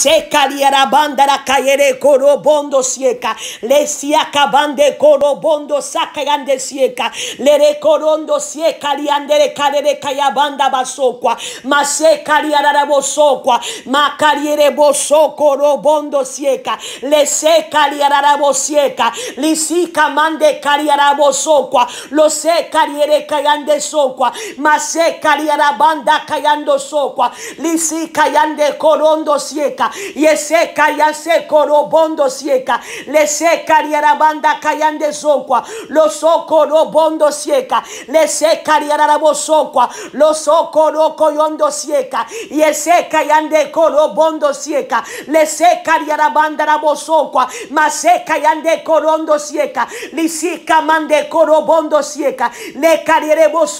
seca liarabanda la cayere corobondo sieca. Le de corobondo sacayande sieca. Le recorondo sieca liandere calere cayabanda basocua. Ma seca liarabosocua. Ma cariere bosoco corobondo sieca. Le seca bosieca li sica mande cariarabosocua. Lo seca liere cayande socua. Ma seca liarabanda cayando socua. Lisi de corondo sieca y ese ya se bondo sieca le se yarabanda banda de soqua, lo soko robondo seca le se la sokwa lo soko sieca y y y de coro bondo sieca le se kariera banda rabo y corondo corondo seca sieka de mande bondo sieca le cariere vos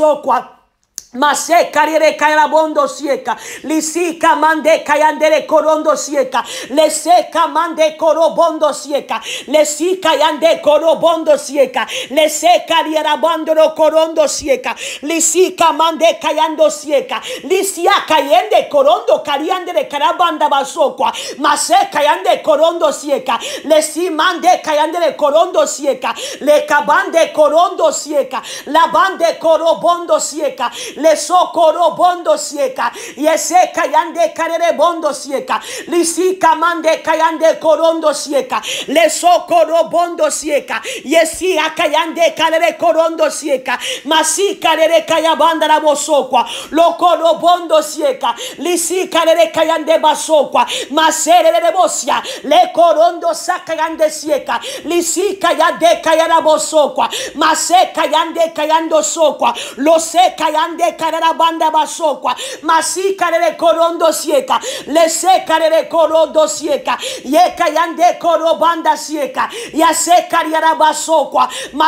Mase carriere bondo sieca, lisica mande cayandere corondo sieca, le seca mande corobondo sieca, le sica yande corobondo sieca, le seca bandoro corondo sieca, lisica mande cayando sieca, lisia cayende corondo cariandere carabanda basoqua, masé cayande corondo sieca, le si mande cayandere corondo sieca, le cabande corondo sieca, la bande corobondo sieca, le socorro bondo sieca y ese cayande carere bondo sieca lisica mande cayande corondo sieca le socorro bondo sieca y ese acayande carere corondo sieca masi carere cayabanda la Bosoka. lo coro bondo sieca lisica carere cayande basocua masere de bosia le corondo sacayande sieca lisica yande cayara bosocua masé cayande cayando soqua. lo se de se carera banda basokwa de le corondo sieca le seca de corondo sieca yeka yande coro banda sieca ya seca carera más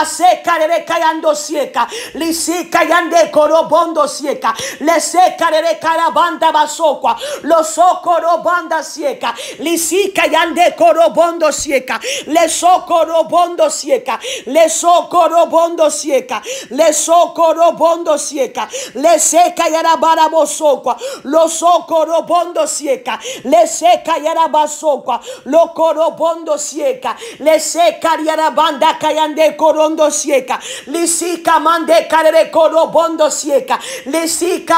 seca de cayando sieca li si cayande coro bondo sieca le secaré de cara banda basokwa lo so banda sieca li si cayande coro bondo sieca le o coro bondo sieca le socorrobondo bondo sieca le o coro bondo sieca le seca y arabara bosocua, lo socorobondo sieca, le seca y socoa lo corobondo sieca, le seca y arabanda cayande corondo sieca, le sica mande carere corobondo sieca, le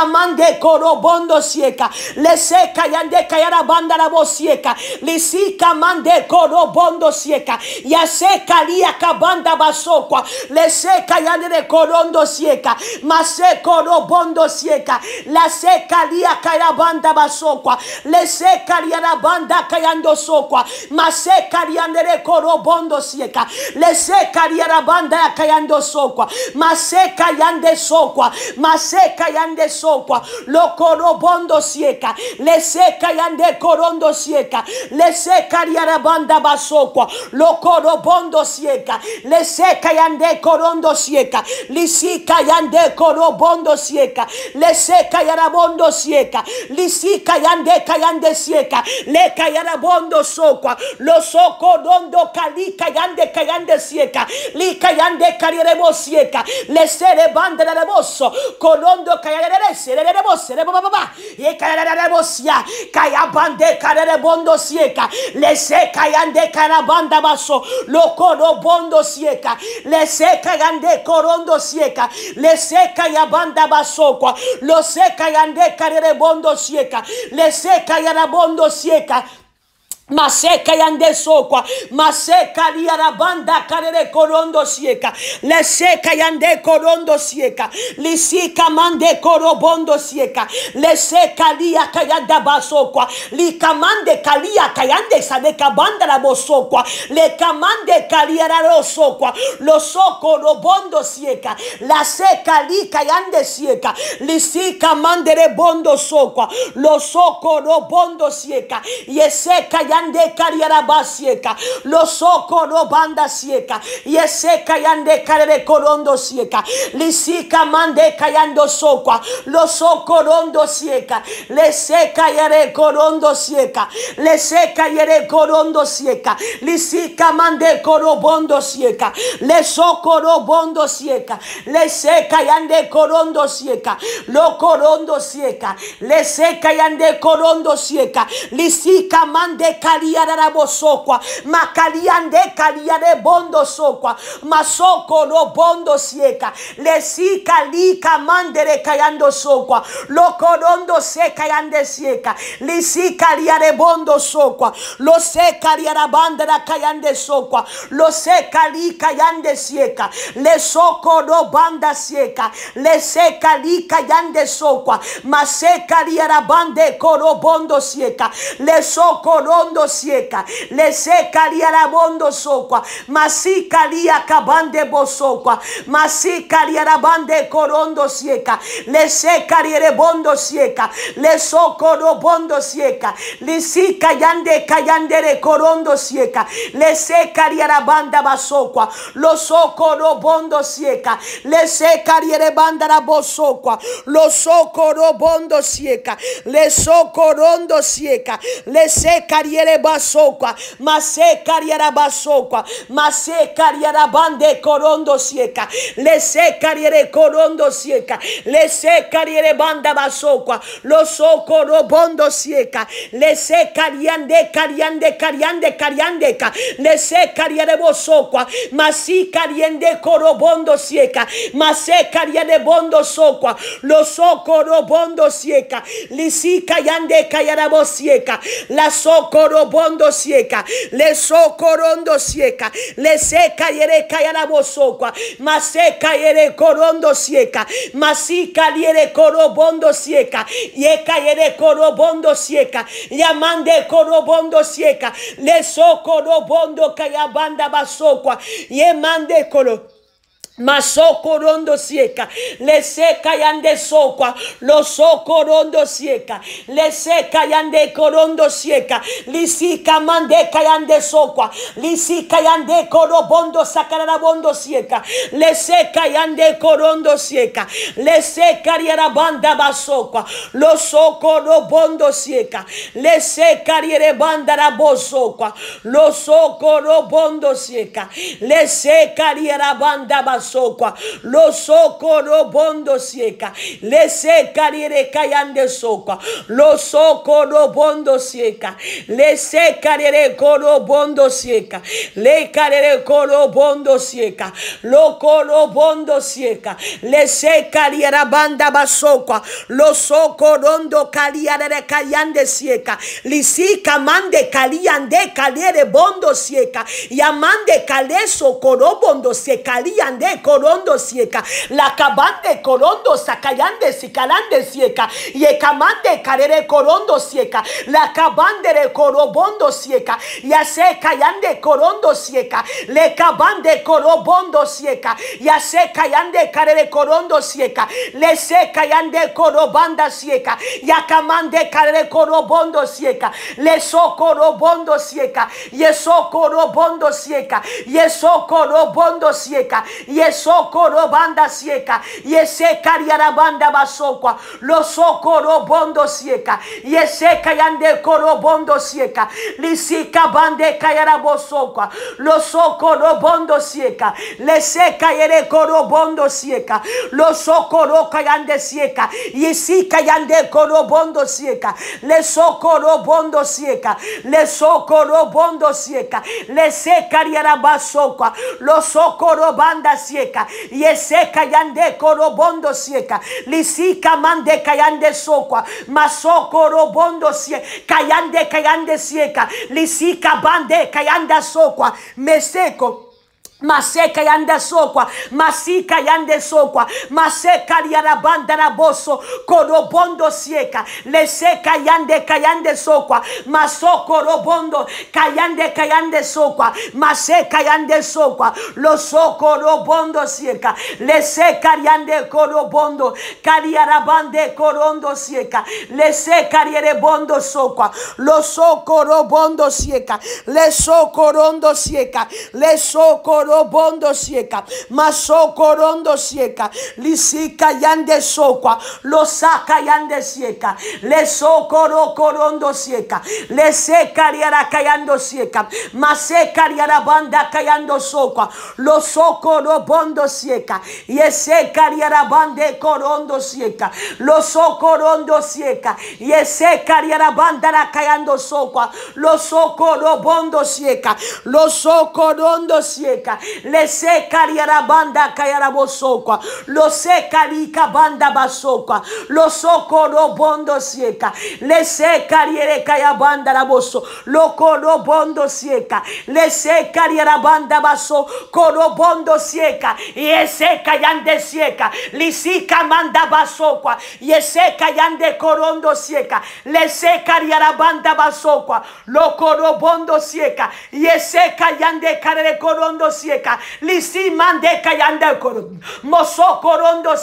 mande corobondo sieca, le seca y ande banda la bosieca, le sica mande corobondo sieca, y seca lia cabanda basocua, le seca y ande corondo sieca, mas se bondo seca, la secaría banda basocua, le secaría la banda ma socua, mas secaría de corobondo seca, le secaría la banda cayando socua, mas secarían de socua, mas secarían de sokwa lo corobondo seca, le seka de corondo seca, le secaría la banda basocua, lo corobondo seca, le yande de corondo seca, lisica yande corobondo bondo sieka, le seca yarabondo sieka, lisika yande de sieka, le yarabondo sokwa, lo soco dondo kalika yande kayande sieka, lika yandeka karierebo sieka, le bande reboso, colondo kayarere sere rebose, rebo baba, ye ca kayabande karerebondo sieka, le seca yande baso, lo coro bondo sieka, le seca yande corondo sieka, le seca yabanda lo lo y yande karere bondo sieka le seca y bondo sieka Maseka yande le maseka liarabanda karere korondo sieka leseka yande korondo sieka lisika mande korobondo sieka leseka lia kayanda basokwa likamande kalia kayande sadeka banda la bosokwa lekamande kaliara rosokwa losoko robondo sieka la seka li kayande sieka lisika mande rebondo sokwa losoko robondo sieka yeseka yande kariaraba basieka Los soko no banda sieka. Yeseka yande kare korondo sieka. Lisika mande kayando sokwa. Los soko rondo sieka. Le seca yere korondo sieka. Le seca yere korondo sieka. Lisika mande korobondo sieka. Le soko robondo sieka. Le seca yande korondo sieka. Lo korondo sieka. Le seca yande korondo sieka. Lisika mande caliarabo sokwa makaliande de bondo sokwa masoko no bondo sieka lesi lika mandere cayando sokwa lo corondo se sieka lesi caliare bondo sokwa lo se caliarabandera cayande sokwa lo se cali cayande sieka le soko lo banda sieka le lika cali cayande sokwa maseka liarabande coro bondo sieka le soko bondo sieca, le seca li arabondo soqua, masica li acabande bosoqua, masica cariara bande corondo sieca, le seca li sieca, le socorobondo bondo sieca, le sica yande cayandere corondo sieca, le seca li banda basoqua, lo socoro bondo sieca, le seca banda la rabosoqua, lo socoro bondo sieca, le socorondo sieca, le seca mandele basokwa, mase kariara basokwa, mase kariara bande corondo sieca, le se cariere corondo sieca, le se cariere banda basokwa, lo soko bondo sieca, le se cariande cariande de cariande ka le se cariere bosokwa, masi de corobondo sieca, mase de bondo sokwa, lo soko robondo sieca, lisi cayande cayarabo sieca, la soko Corobondo sieka le corondo sieca le seca yere kayarabosokwa maseka yere korondo sieka masika yere sieca, sieka yeka yere corobondo sieka yamande corobondo sieca le sokorobondo kayabanda basoqua. yemande koro Masokorondo sieca, le seca y ande soqua, lo socorondo sieca, le seca y ande corondo sieca, lisica mandeca y ande soqua, lisica y ande corobondo sacarabondo sieca, le seca y ande corondo sieca, le seca y banda basocua, lo socorobondo sieca, le seca y banda rabosocua, lo socorobondo sieca, le seca y banda basocua sokwa lo soko lo bondo sieka le se karire kayande sokwa lo soko lo bondo sieka le se karire kolo bondo sieka le karire kolo bondo sieka lo kolo bondo le seca karira banda basokwa lo soko rondo kaliare kayande sieka lisika mande kaliande kaliere bondo sieka yamande kaleso bondo se kaliande corondo sieca, la cabande corondo sacayande sicalande sieca, y ecamande carere corondo sieca, la cabande corobondo sieca, y hace cayande corondo sieca, le cabande corobondo sieca, y hace cayande carere corondo sieca, le se cayande corobanda sieca, y acamande carere corobondo sieca, le socorobondo sieca, y eso corobondo sieca, y eso corobondo sieca, y socorro banda sieka banda riarabanda basokwa los bondo sieka yeseka yande coro bondo sieka lisika bande lo losokoro bondo sieka le yere coro bondo sieka losokoro kayande sieka yesika yande coro bondo le socorro bondo sieka le bondo sieka leseka lo socorro banda y ese de de corobondo sieca, lisica mande de soqua, maso corobondo sieca, Cayan de sieca, lisica bande de soqua, me seco maseka yande sokwa masika yande sokwa maseka yarabanda raboso de sieka leseka yande kayande sokwa masoko robondo kayande kayande sokwa Le yande sokwa losoko corobondo sieka leseka yande korobondo kariarabande le sieka leseka yerebondo sokwa losoko seca. Le lesoko seca. Le lesoko bondo sieca, corondo sieca, lisica de socua, lo saca yande sieca, le socoro corondo sieca, le seca riara cayando sieca, maseca riara banda cayando socua, lo socoro bondo sieca, y seca banda de corondo sieca, lo socorondo sieca, y seca riara banda cayando socua, lo socoro bondo sieca, lo socorondo sieca, le se cariara banda cayara bosokwa lo se carica banda basokwa lo soko lo bondo sieca le se cariere banda la boso lo coro bondo sieca le se cariara banda baso coro bondo sieca y ese yande sieca lisica manda basokwa y ese yande corondo sieca le se cariara banda basokwa lo coro bondo sieca y ese yande de corondo sieka, cor kayanda koron, moso korondo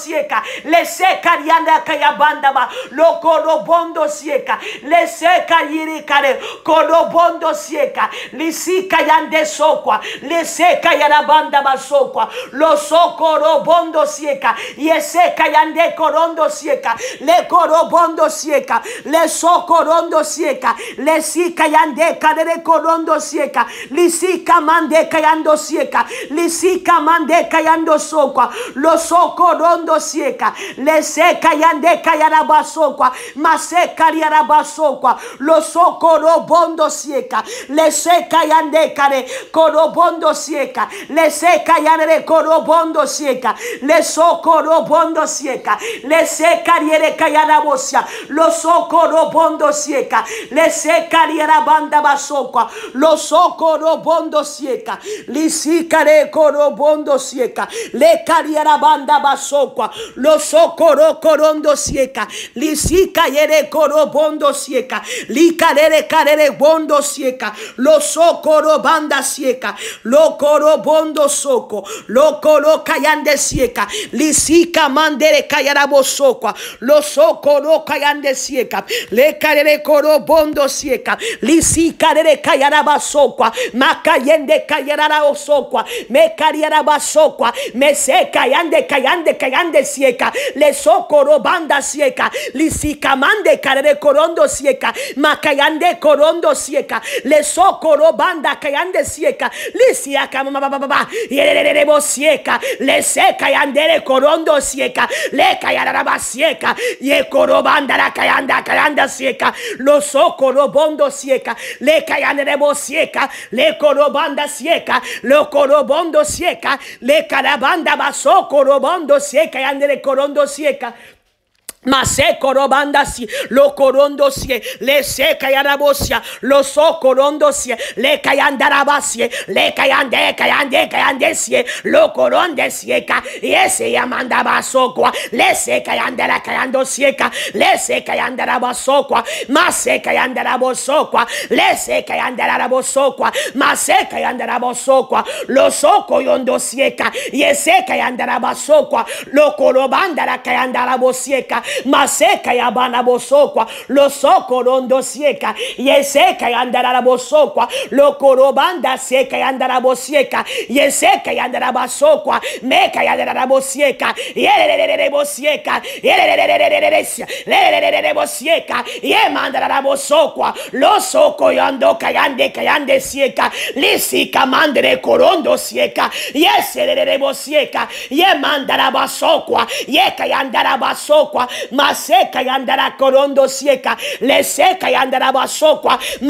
Le lese karianda kayabanda ba, lo korobondo sieka, seca yiri kare, korobondo sieka, lisi kayande sokwa, yana banda ba sokwa, lo sokorobondo sieka, yese kayande korondo sieca le korobondo sieca le sokorondo sieka, le si kayande kare korondo sieca lisi kamande kayando sieca sieca, lisika mande cayando sokwa, lo soko rondo sieca, le seca yande cayaraba sokwa, maseka yaraba sokwa, lo soko robondo sieca, le seca yande kare corobondo sieca, le seca yande corobondo sieca, le soko robondo sieca, le seca yere cayarabosia, lo soko robondo sieca, le seca yarabanda basokwa, lo robondo sieka lisi coro corobondo sieca. Le cariera banda basocua. Lo socoro corondo sieca. Lisica coro bondo sieca. li carere bondo sieca. Lo socoro banda sieca. Lo coro corobondo soco. Lo coro cayande sieca. Lisica mandere cayara bosocua. Lo socoro de sieca. Le carere corobondo sieca. Lisica rere cayara ma Macayende cayara osoco me kariaraba sokwa me se yande kayande kayande sieka le sokoro banda sieka lisikamande karere korondo sieka makayande corondo sieka le sokoro banda kayande sieka Lisia mama baba baba yerere sieka le se kayandere korondo sieka le y el ye korobanda la kayanda kayanda sieca lo sokoro bondo sieca le debo sieka le korobanda sieka lo corobondo sieca, le carabanda basó... corobondo sieca y andere corondo sieca si lo corondosie, le seca yarabosia, lo corondosie le cayandarabasie, le cayande, cayande, cayandesie, lo corondesieca, y ese socoa le seca cayando sieca le seca yandarabasocua, maseca yandarabosocua, le seca yandarabosocua, maseca yandarabosocua, lo soco yondosieca, y ese cayandarabasocua, lo corobanda la cayandara bosieca Maseca y abana bosokwa losoko rondo sieka y ya la bosokwa Corobanda seca y andara bosieka yeseka ya andara basokwa meka ya andara bosieka yerererere bosieka yerererere yerererere bosieka bosokwa yando cayande kayande sieka lisika mandere Corondo sieka yeserere bosieka y basokwa y seca y andará corondo seca, le seca y andará y basocua, y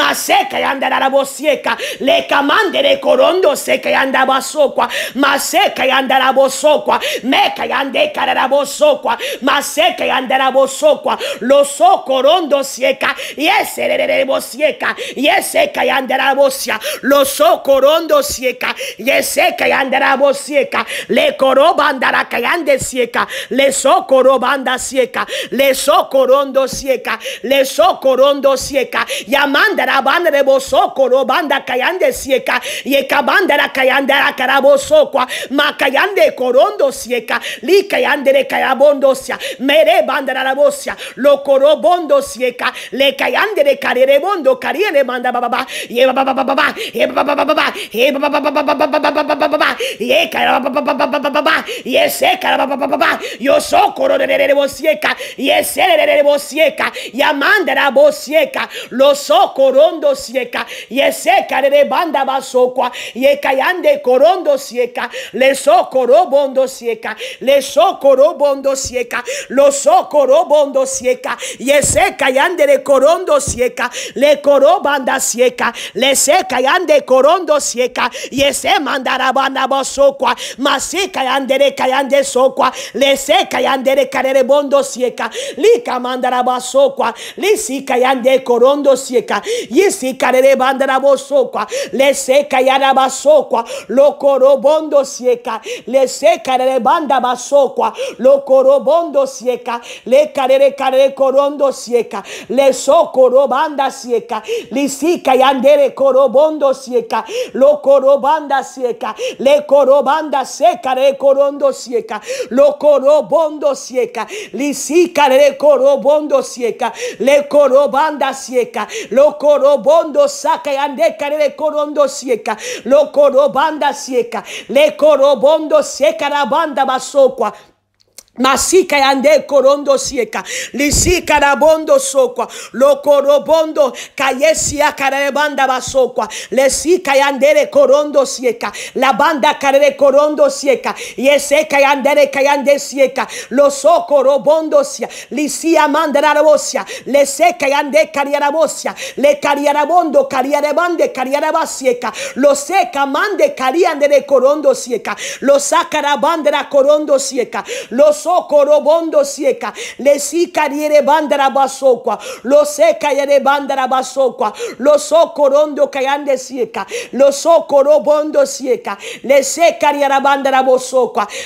voz seca. le camandere corondo seca y seca basocua, y andará bosocua, meca y yande seca seca y andará bosocua, lo so corondo sieca, yese y bosieca, y andará bosia, lo so corondo sieca, y voz bosieca, le coroba andara cayande sieca, le so corobanda sieca, sieca, le socorondo sieca, le socorondo sieca, yamanda la banda de coro banda cayande sieca, yeca banda la cayande la Ma macayande corondo sieca, li cayande de sia. mere banda la bossia lo corobondo sieca, le cayande de carerebondo, cariere manda bababa, baba bababa, baba yeba baba baba baba baba baba baba yo y y amanda la bosieca, los corondo sieca, seca de banda y basocua, de corondo sieca, le socorobondo sieca, le socorobondo sieca, los socorobondo sieca, yeseca de corondo sieca, le corobanda sieca, le seca yande corondo sieca, ese mandara banda basocua, de yandere cayande sokwa le seca yandere carere bondo sieca, sieka, lika si lisika ande corondo sieka, yisika de bandarabosokwa, le seca yarabasokwa, lo corobondo sieka, le seca banda bandabasokwa, lo corobondo sieka, le carere carere corondo sieka, le socorobanda sieka, lisika yandere corobondo sieka, lo corobanda sieka, le corobanda seca de corondo sieka, lo corobondo sieka, le corobondo sieca le corobanda sieca lo saca y yande le corondo sieca lo corobanda sieca le corobondo seca la banda basokwa y ande corondo sieca, lisica rabondo socua, lo corobondo cayesia carebanda y ande de corondo sieca, la banda carere corondo sieca, y y yandere cayande sieca, lo soco robondo sia, lisia y ande yande cariarabosia, le cariarabondo cariarabande cariaraba sieca, lo seca mande de corondo sieca, lo la corondo sieca, los soko robondo sieca. Le sica banda bandara Lo seca yere bandara basocua. Lo soco rondo cayande sieca. Lo soco robondo sieca. Le seca banda bandara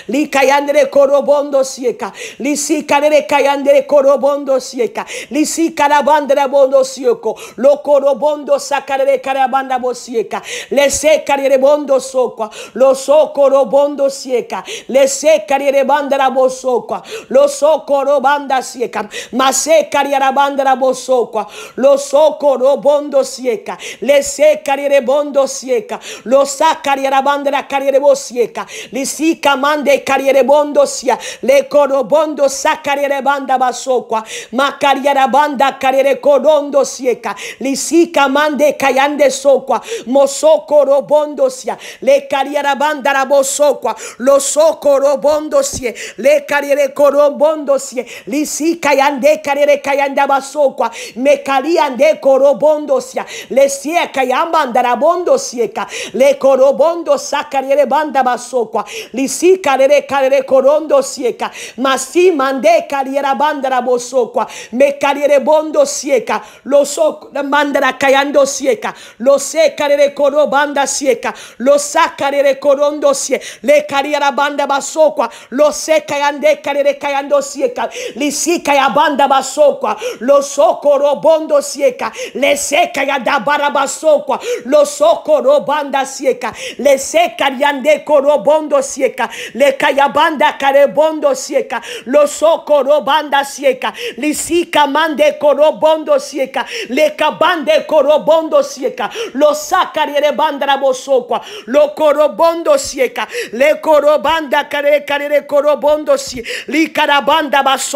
Li cayandere corobondo sieca. Li sica diere cayandere corobondo sieca. Li sica la bandara bondo sieco. Lo corobondo sacare carabanda bosieca. Le seca bondo soqua Lo soco robondo sieca. Le seca diere lo socorro banda sieka la arabandara lo socorro bondo sieka lesekari rebondo sieka losakari arabandara kariere bosieka lisika mande kariere bondo sia Le bondo sakariere banda basokwa makariere banda kariere kodondo sieka lisika mande kayande sokwa mosokoro bondo sia le kariere banda lo socorro bondo sie le karere korobondo sie lisi kayande karere kayanda basokwa mekali ande bondosia sia lesie kayamba andarabondo sieca le bondo sakarere banda basokwa lisi carere karere korondo sieka masi mande la bandara me cariere bondo sieca lo sok mandara kayando sieca lo se karere banda sieka lo sakarere korondo sie le kariera banda basokwa lo se kandekarere kayando sieka lisika ya banda basokwa losoko robondo sieka leseka ya dabara basokwa losoko robanda sieka leseka yande korobondo sieka kare bondo sieka losoko robanda sieka lisika mande korobondo sieka lekabande korobondo sieka losaka banda basokwa lo korobondo sieka le korobanda kare kare korobondo sieka si licarabanda los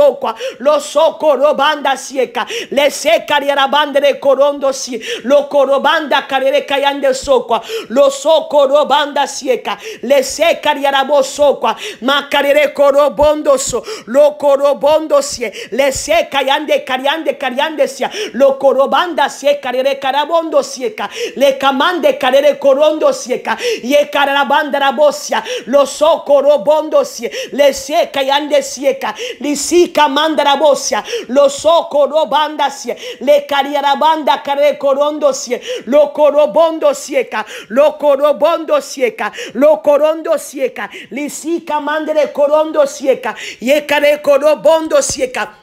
lo socorobanda sieca le seca banda de corondo si lo corobanda carere cayande soqua lo socorobanda sieca le seca riarabo socua ma carere corobondo so lo corobondo si le seca yande cariande cariande sia lo corobanda sieca carere carabondo sieca le camande carere corondo sieca la carabanda rabosia lo socorobondo si le seca sieca, sieka, manda los bosia, lo soko banda sie, le cariera banda care corondo sie, lo corobondo sieca, lo corobondo sieca, lo corondo sieca, licica mandere corondo sieca, y care corobondo sieca.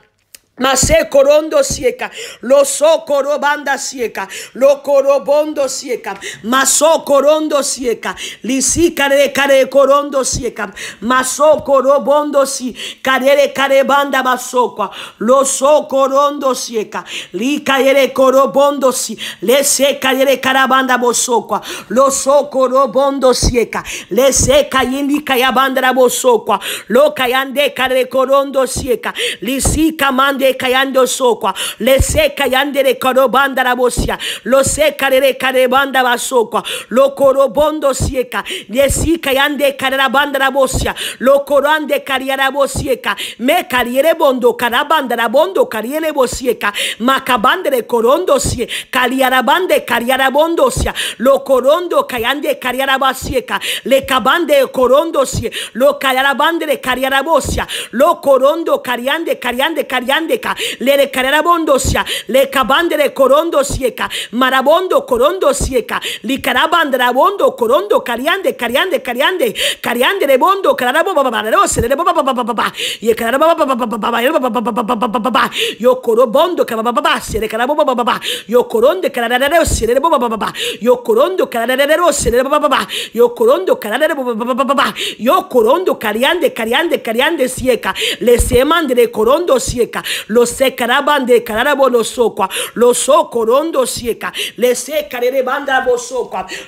Masé corondo sieca, lo so corobanda sieca, lo corobondo sieca, maso corondo sieca, lisi care care corondo sieca, maso corobondo si, carere care banda basoqua, lo so corondo sieca, li caere corobondo si, le se caere carabanda bosoqua, lo so corobondo sieca, le se cayendo yabanda bosoqua, lo cayande care corondo sieca, lisi camande de cayendo sokwa le se cayande de corobanda la bocia lo se de carebanda va sokwa lo corobondo sieca le si de carabanda la bosia lo corande cariara bosieca me cariere bondo carabanda la bondo cariere bosieca macabande de corondo sie cariarabande cariarabondo sia lo corondo cayande cariarabasieca le cabande corondo sie lo cariarabande de bocia lo corondo cariande cariande cariande le carabondo le cabandere corondo sieca, marabondo corondo sieca, li bondo corondo cariande, cariande, cariande, cariande rebondo, bondo rebobababababa, ye carabababababa, yo corobondo, carabababase, le carabobababa, yo coronde, carararose, rebobababa, yo corondo, carararose, yo corondo, carararobababa, yo corondo, cariande, cariande, cariande sieca, le semandre corondo sieca, los ekaraban de cararabo los socua, los socorondo sieca, banda ekarebanda Lo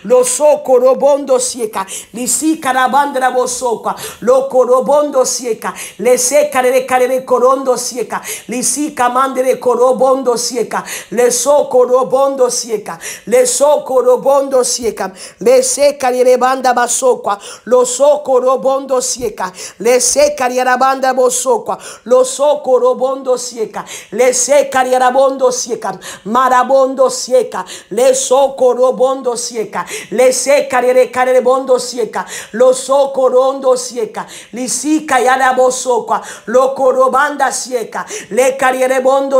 los corobondo sieca, Le carabandra bosoqua lo corobondo sieca, Le ekarere carere corondo sieca, sica mandere corobondo sieca, les socorobondo sieca, so corobondo sieca, banda ekarebanda lo los socorobondo sieca, les ekarabanda bosocua, los so sieca, sieca, le seca bondo sieca, marabondo sieca, le socorobondo sieca, le seca bondo sieca, lo socorondo sieca, li sica yarabosoqua, lo corobanda sieca, le carierebondo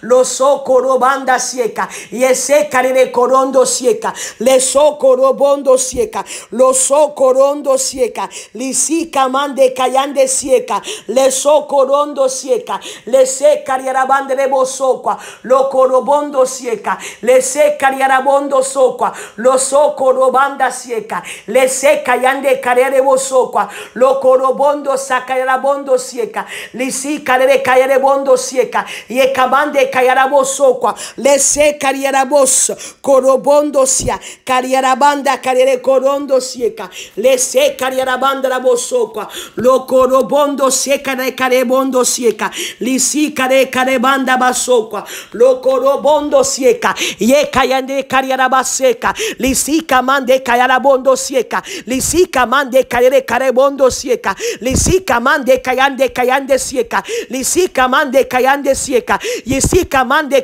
los lo banda sieca, y seca corondo sieca, le socorobondo sieca, lo socorondo sieca, le sica mande de sieca, le socorondo sieca, le seca banda de bosocua, lo corobondo sieca, le seca riarabondo socua, lo soco robanda sieca, le seca yande carere bosocua, lo corobondo saca sacarabondo sieca, le sica de bondo sieca, y ecabande cayarabosocua, le seca arabos corobondo sia, cariarabanda carere corondo sieca, le seca banda la bosocua, lo corobondo seca de carebondo sieca, le sika kare kare banda lokoro bondo sieka ye kayande kariara baseka lisika mande de bondo sieka lisika mande de kare bondo sieka lisika mande kayande kayande sieka lisika mande kayande sieka yisika mande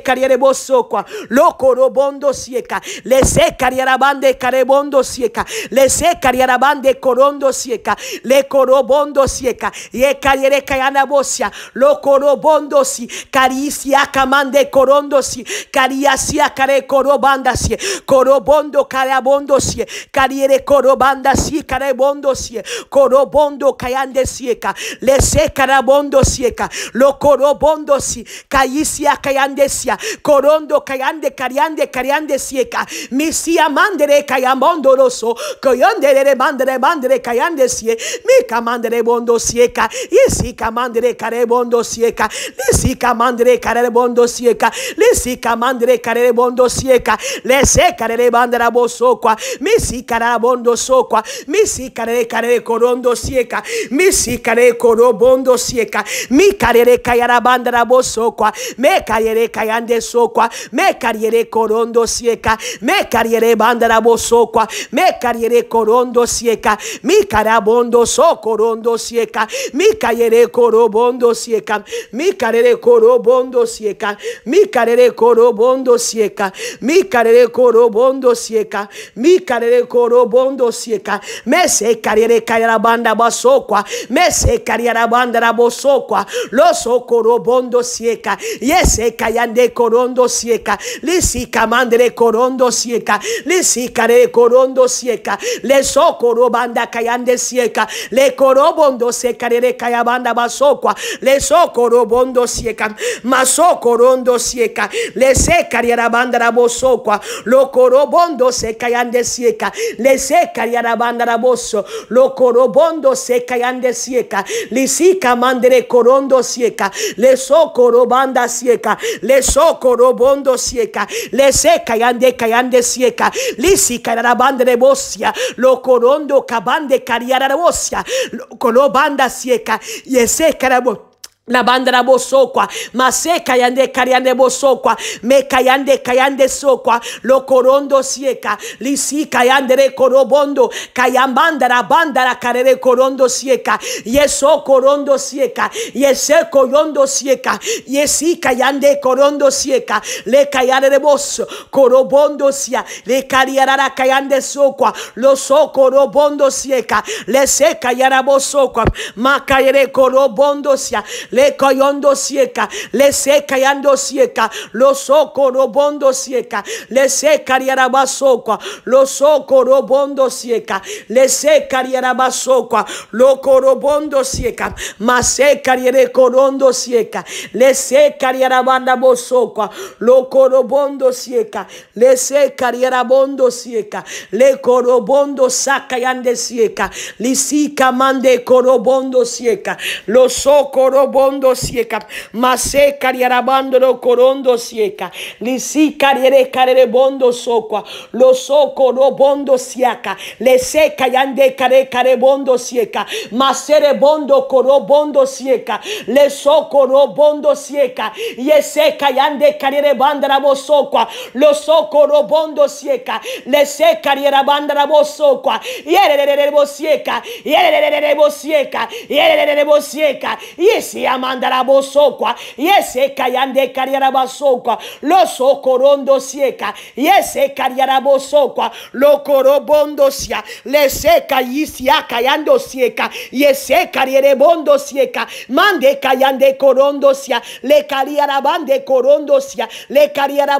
soqua lokoro bondo sieka lese kariara bande kare bondo sieka lese kariara bande corondo sieka le corobondo sieka ye kayere kayana bosia lokorobondo bondosi, caricia camande corondosi, cariacia care corobandasi, corobondo carabondosi, cariere corobandasi, carabondosi, corobondo cayande sieca, le se carabondo sieca, lo corobondosi, caicia cayandesia, corondo cayande cariande cariande sieca, misia mandere cayamondoroso, coyondere mandere mandere cayande sie, mi camandere bondo sieca, y si camandere carebondo sieca, lisika mandre karere bondo sieka lisika mandre karere bondo sieka lese karere bandra bosokwa misi karara bondo sokwa misi karere karere korondo sieka misi karere koro bondo sieka mi karere kayara bandra bosokwa me karere kayande sokwa me karere korondo sieka me karere bandra bosokwa me karere korondo sieka mi karabondo sokorondo sieka mi karere korobondo sieka mi mi carere bondo sieca, mi carere bondo sieca, mi carere bondo sieca, mi carere bondo sieca, me se carere banda basokwa, me se carriera banda los lo so sieka sieca, yese cayande corondo sieca, lisi de corondo sieca, lisi de corondo sieca, le so corobanda cayande sieca, le corobondo se carere cayabanda le bondo sieca, masoko corondo sieca, le banda boso kwa lo corobondo seca yande sieca, le banda riarabanda raboso, lo corobondo seca yande sieca, lisica mandere corondo sieca, le banda sieca, le socorobondo sieca, le de yande de sieca, yara banda de rebosia, lo corondo cabande bosia lo banda sieca, y ese carabo la banda la bosokwa, maseka yande kayande bosokwa, me yande kayande sokwa, lo corondo sieca, lisi kayande re corobondo, banda la banda la carere corondo sieca, yeso corondo sieca, yese corondo sieca, yesi yande corondo sieca, le kayande de bos, corobondo sia, le cariara kayande sokwa, lo so corobondo sieca, le se yara bosokwa, ma kayere corobondo sia, le coyondo sieca, le seca yando sieca, lo soco robondo sieca, le seca yarabasoca, lo soco robondo sieca, le seca yarabasoca, lo corobondo sieca, seca yere corondo sieca, le seca yarabanda bosoka lo corobondo sieca, le seca yarabondo sieca, le corobondo saca yande sieca, sica mande corobondo sieca, lo soco robondo corondo sieca, mase cariarabandolo corondo sieca, L'Isica cariere carere bondo soqua, lo soco bondo siaca, le seca de care bondo sieca, masere bondo coro bondo sieca, le soco bondo sieca, es seca de carere bandra soqua, lo soco bondo sieca, le seca la vos soqua, yere sieca, yere sieca, yere sieca, ramandarabosokwa yese kayande o losokorondo sieka yese Lo le sia leseka yisia kayando y yese karierebondo sieka mande kayande korondo sia le bande korondo sia le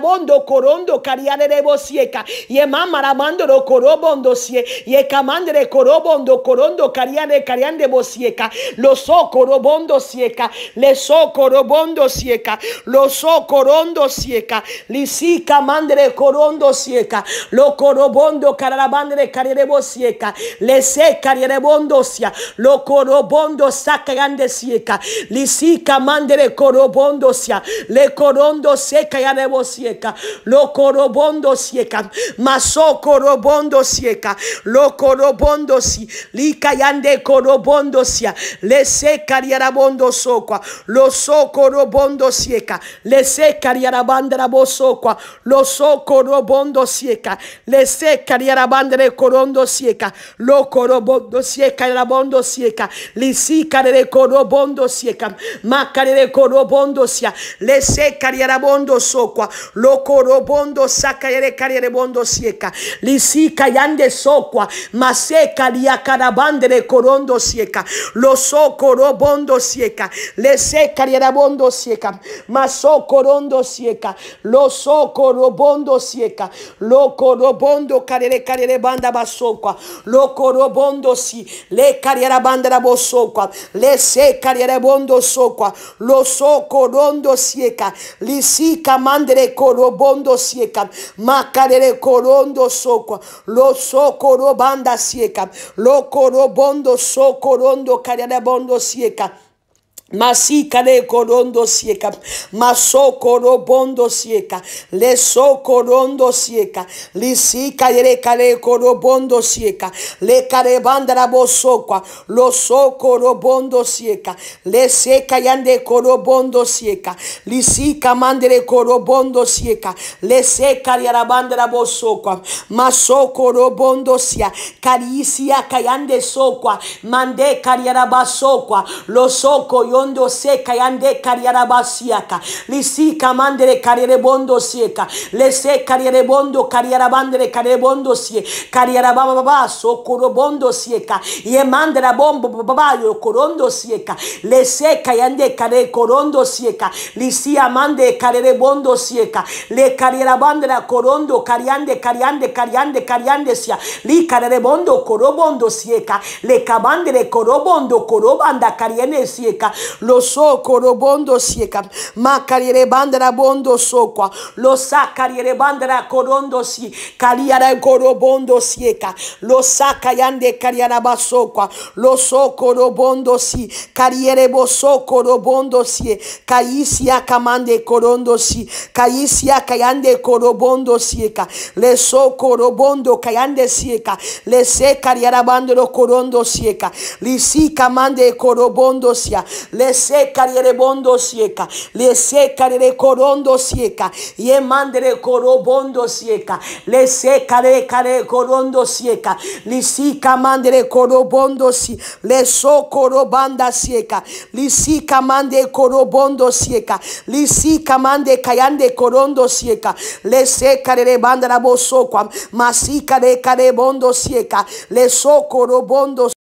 bondo korondo kariarebo sieka ye mama lo korobondo sie ye kamandere korobondo korondo kariane kariande bosieka so corobondo sieka sieca, le socorobondo sieca, lo socorondo sieca, lisica mandre corondo sieca, lo corobondo carabandre carerebo sieca, le se carerebondo sia, lo corobondo saca grande sieca, lisica mandre corobondo sia, le corondo seca debo sieca, lo corobondo sieca, maso corobondo sieca, lo corobondo si, li yande corobondo sia, le se carerabondo so bosokwa lo soko bondo sieka le seka la bosokwa lo socorro bondo sieka le seka le corondo sieka lo corobondo sieka rabondo sieka li sika re corobondo sieka de corobondo sia le seka bondo sokwa lo corobondo saka Le bondo sieca li sika yande sokwa banda le corondo sieka lo soko bondo sieka le seca bondo sieca, maso corondo sieca, lo so corobondo sieca, lo corobondo carere carere banda basocqua, lo corobondo si, le carriera banda da bosocqua, le seca bondo socqua, lo so corondo sieca, li sica mandere corobondo sieca, ma corondo socqua, lo so corobanda sieca, lo corobondo so corondo carriera bondo sieca le corondo sieca, maso bondo sieca, le so corondo sieca, lisica le care corobondo sieca, le care bandra bosoqua, lo so sieka, sieca, le seca yande corobondo sieca, mandere corobondo sieca, le seca yara bandra bosoqua, maso bondo sia, caricia cayande soqua, mande cariara lo soco seca Bondo seka yande kariarabasiaka lisika mandere karierebondo sieka bondo karierebondo seca karierebondo sie kariarababa y sieka yemandera bombo baba Le seca y ande kare corondo seca. lisia mande bondo seca, le karierabandera corondo kariande cariande cariande kariande sia li carerebondo corobondo seca, le kabandere corobondo korobanda cariene seca lo so corobondo sieca, macariere bandera bondo soqua, lo sacariere bandera corondo si, cariara corobondo sieca, lo cayande cariara basoqua, lo so robondo si, cariere bosoco robondo si, caisia camande corondo si, caisia cayande corobondo sieca, le corobondo robondo cayande sieca, le se cariara bandero corondo sieca, si de corobondo sia, le secarere bondo sieca, le de corondo sieca, ye le corobondo sieca, le le care corondo sieca, mande sica mandre corobondo si, le so corobanda sieca, le sica mande corobondo sieca, le sica mande cayande corondo sieca, le banda la bosoquam, masica de care bondo sieca, le so corobondo